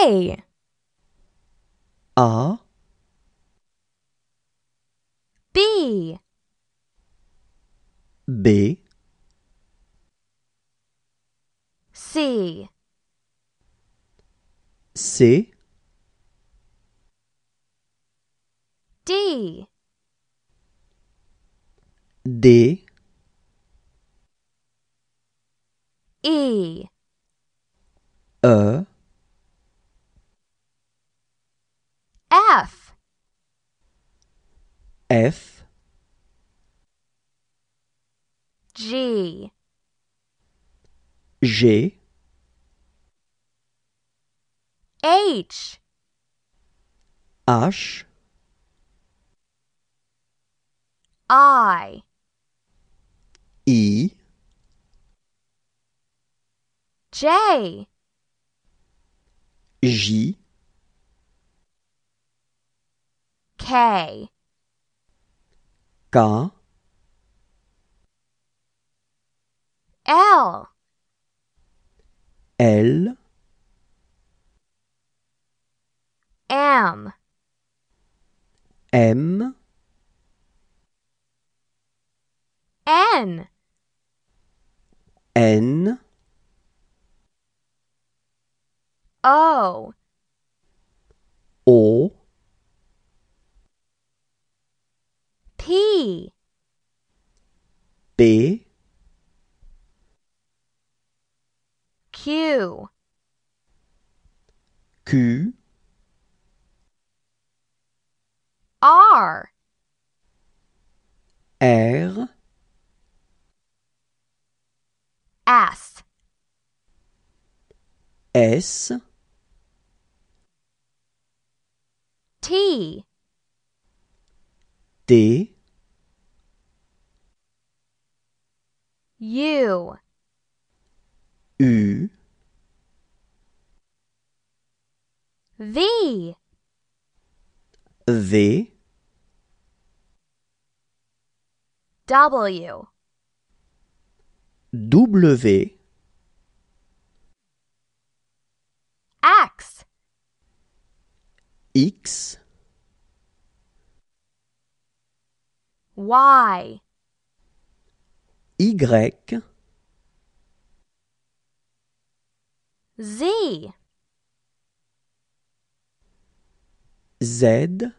A R B B C C D D E E G. G. H. H. I. E. J. J. K. K. L. L. M. M. N. N. O. O. P. B. Q Q R R S S T D U U V. V. W. W. X. X. Y. Y. Z. Z